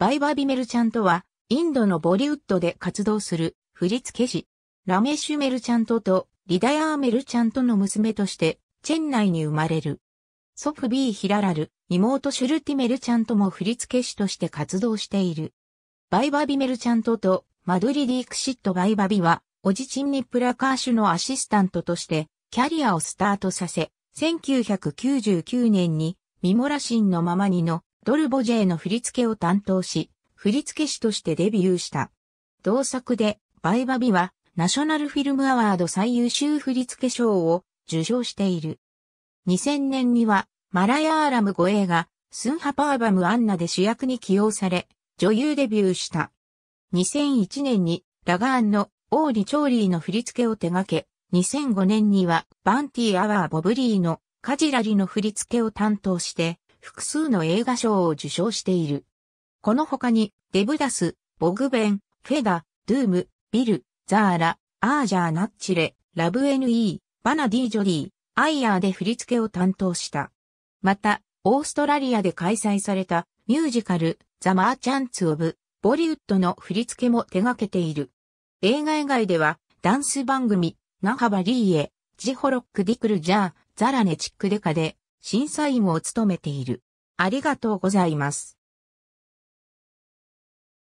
バイバ・ビメルちゃんとは、インドのボリウッドで活動する振付師、ラメシュ・メルちゃんととリダヤー・メルちゃんとの娘として、チェン内に生まれる。祖父ー・ヒララル、妹シュルティ・メルちゃんとも振付師として活動している。バイバ・ビメルちゃんととマドリ・ディクシット・バイバ・ビは、おじチンニ・プラカーシュのアシスタントとして、キャリアをスタートさせ、1999年に、ミモラシンのままにのドルボジェの振り付けを担当し、振付師としてデビューした。同作で、バイバビは、ナショナルフィルムアワード最優秀振付賞を受賞している。2000年には、マライア・ーラム語映画、スンハパーバムアンナで主役に起用され、女優デビューした。2001年に、ラガーンのオーリ・チョーリーの振り付けを手掛け、2005年には、バンティ・アワー・ボブリーのカジラリの振り付けを担当して、複数の映画賞を受賞している。この他に、デブダス、ボグベン、フェダ、ドゥーム、ビル、ザーラ、アージャーナッチレ、ラブ NE、バナディ・ジョリー、アイヤーで振り付けを担当した。また、オーストラリアで開催されたミュージカル、ザ・マーチャンツ・オブ・ボリウッドの振り付けも手掛けている。映画以外では、ダンス番組、ナハバリーエ、ジホロック・ディクル・ジャー、ザラネチック・デカで、審査員を務めている。ありがとうございます。